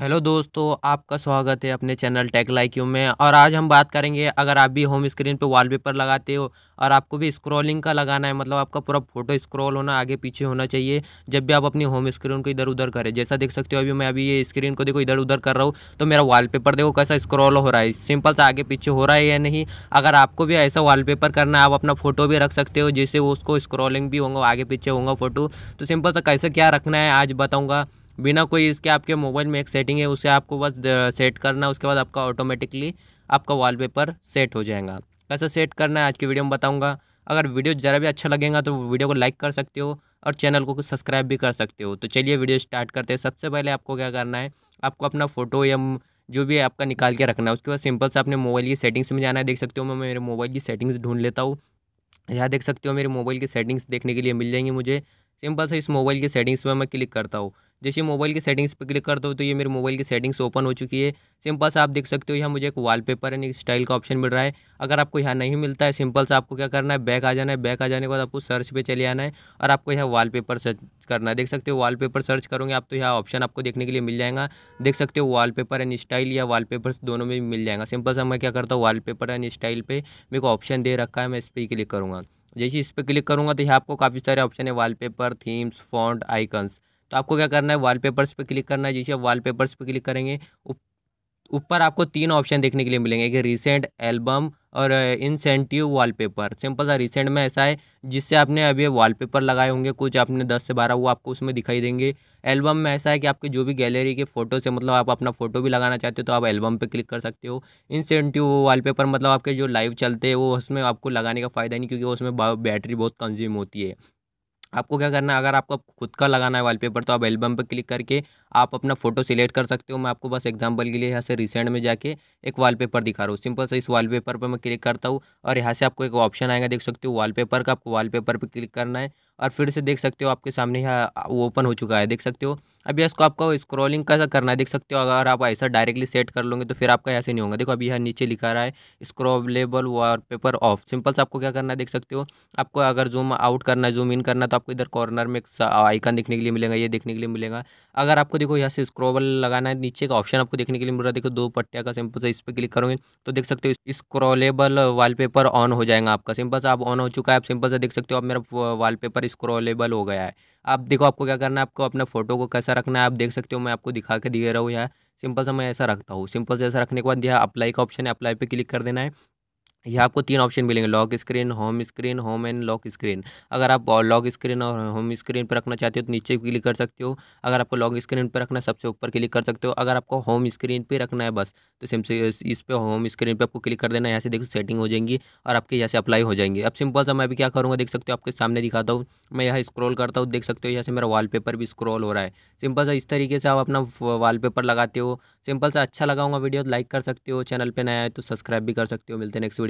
hello दोस्तों आपका स्वागत है अपने चैनल टेक लाइक यू में और आज हम बात करेंगे अगर आप भी होम स्क्रीन पे वॉलपेपर लगाते हो और आपको भी स्क्रॉलिंग का लगाना है मतलब आपका पूरा फोटो स्क्रॉल होना आगे पीछे होना चाहिए जब भी आप अपनी होम स्क्रीन को इधर उधर करें जैसा देख सकते हो अभी मैं अभी ये स्क्रीन को देखो इधर उधर कर रहा हूँ तो मेरा वाल देखो कैसा स्क्रॉल हो रहा है सिंपल सा आगे पीछे हो रहा है या नहीं अगर आपको भी ऐसा वाल करना है आप अपना फोटो भी रख सकते हो जैसे उसको स्क्रॉलिंग भी होगा आगे पीछे होगा फोटो तो सिंपल सा कैसे क्या रखना है आज बताऊँगा बिना कोई इसके आपके मोबाइल में एक सेटिंग है उसे आपको बस सेट करना है उसके बाद आपका ऑटोमेटिकली आपका वॉलपेपर सेट हो जाएगा कैसे सेट करना है आज की वीडियो में बताऊँगा अगर वीडियो ज़रा भी अच्छा लगेगा तो वीडियो को लाइक कर सकते हो और चैनल को सब्सक्राइब भी कर सकते हो तो चलिए वीडियो स्टार्ट करते हैं सबसे पहले आपको क्या करना है आपको अपना फ़ोटो या जो भी आपका निकाल के रखना है उसके बाद सिंपल से अपने मोबाइल की सेटिंग्स में जाना है देख सकते हो मैं मेरे मोबाइल की सेटिंग्स ढूंढ लेता हूँ यहाँ देख सकते हो मेरे मोबाइल की सेटिंग्स देखने के लिए मिल जाएंगी मुझे सिंपल से इस मोबाइल की सेटिंग्स में मैं क्लिक करता हूँ जैसे मोबाइल की सेटिंग्स पर क्लिक कर दो तो ये मेरे मोबाइल की सेटिंग्स ओपन हो चुकी है सिंपल से आप देख सकते हो यहाँ मुझे एक वॉलपेपर एंड स्टाइल का ऑप्शन मिल रहा है अगर आपको यहाँ नहीं मिलता है सिंपल से आपको क्या करना है बैक आ जाना है बैक आ जाने के बाद आपको सर्च पे चले आना है और आपको यहाँ पेपर सर्च करना है देख सकते हो पेपर सर्च करोगे आप तो यहाँ ऑप्शन आपको देखने के लिए मिल जाएगा देख सकते हो पेपर एंड स्टाइल या पेपर दोनों में मिल जाएगा सिंपल से मैं क्या करता हूँ पेपर एंड स्टाइल पर मेरे को ऑप्शन दे रखा है मैं इस पर क्लिक करूँगा जैसे इस पर क्लिक करूँगा तो यहाँ आपको काफ़ी सारे ऑप्शन है पेपर थीम्स फॉन्ट आइकन्स तो आपको क्या करना है वॉलपेपर्स पे क्लिक करना है जैसे आप वॉलपेपर्स पे क्लिक करेंगे ऊपर आपको तीन ऑप्शन देखने के लिए मिलेंगे कि रिसेंट एल्बम और इंसेंटिव वॉलपेपर सिंपल सा रिसेंट में ऐसा है जिससे आपने अभी वॉलपेपर लगाए होंगे कुछ आपने दस से बारह वो आपको उसमें दिखाई देंगे एल्बम में ऐसा है कि आपके जो भी गैलरी के फ़ोटो से मतलब आप अपना फ़ोटो भी लगाना चाहते हो तो आप एल्बम पे क्लिक कर सकते हो इंसेंटिव वॉलपेपर मतलब आपके जो लाइव चलते हैं वो उसमें आपको लगाने का फ़ायदा नहीं क्योंकि उसमें बैटरी बहुत कंज्यूम होती है आपको क्या करना है अगर आपको खुद का लगाना है वॉलपेपर तो आप एल्बम पर क्लिक करके आप अपना फोटो सिलेक्ट कर सकते हो मैं आपको बस एग्जांपल के लिए यहाँ से रिसेंट में जाके एक वॉलपेपर दिखा रहा हूँ सिंपल से इस वॉलपेपर पर मैं क्लिक करता हूँ और यहाँ से आपको एक ऑप्शन आएगा देख सकते हो वॉलपेपर का आपको वॉलपेपर पर क्लिक करना है और फिर से देख सकते हो आपके सामने यहाँ ओपन हो चुका है देख सकते हो अभी इसको आपका स्क्रॉलिंग कैसा करना है देख सकते हो अगर आप ऐसा डायरेक्टली सेट कर लोगे तो फिर आपका ऐसे नहीं होगा देखो अभी यहाँ नीचे लिखा रहा है स्क्रॉलेबल वॉलपेपर ऑफ सिंपल से आपको क्या करना है देख सकते हो आपको अगर जूम आउट करना है जूम इन करना है तो आपको इधर कॉर्नर में एक आइकन देखने के लिए मिलेगा ये देखने के लिए मिलेगा अगर आपको देखो यहाँ से स्क्रॉबल लगाना है नीचे का ऑप्शन आपको देखने के लिए मिल रहा है देखो दो पट्टिया का सिंपल से इस पर क्लिक करोगे तो देख सकते हो स्क्रॉलेबल वाल ऑन हो जाएगा आपका सिंपल से आप ऑन हो चुका है आप सिंपल से देख सकते हो अब मेरा वाल स्क्रॉलेबल हो गया है आप देखो आपको क्या करना है आपको अपना फोटो को कैसा रखना है आप देख सकते हो मैं आपको दिखा के दे रहा हूँ यहाँ सिंपल सा मैं ऐसा रखता हूँ सिंपल से ऐसा रखने के बाद यहाँ अप्लाई का ऑप्शन है अप्लाई पे क्लिक कर देना है ये आपको तीन ऑप्शन मिलेंगे lock screen home screen home and lock screen अगर आप लॉक स्क्रीन और होम स्क्रीन पर रखना चाहते हो तो नीचे क्लिक कर सकते हो अगर आपको लॉक स्क्रीन पर रखना सबसे ऊपर क्लिक कर सकते हो अगर आपको होम स्क्रीन पर रखना है बस तो सिम से इस पर होम स्क्रीन पर आपको क्लिक कर देना यहाँ से देखो सेटिंग हो जाएंगी और आपके यहाँ से अप्लाई हो जाएंगे अब सिंपल सा मैं अभी क्या करूँगा देख सकते हो आपके सामने दिखाता हूँ मैं यहाँ स्क्रॉल करता हूँ देख सकते हो यहाँ से मेरा वॉलपेपर भी स्क्रॉल हो रहा है सिंपल सा इस तरीके से आप अपना वॉलपेपर लगाते हो सिंपल सा अच्छा लगाऊंगा वीडियो तो लाइक कर सकते हो चैनल पर नया है तो सब्सक्राइब भी कर सकते हो मिलते हैं नेक्स्ट वीडियो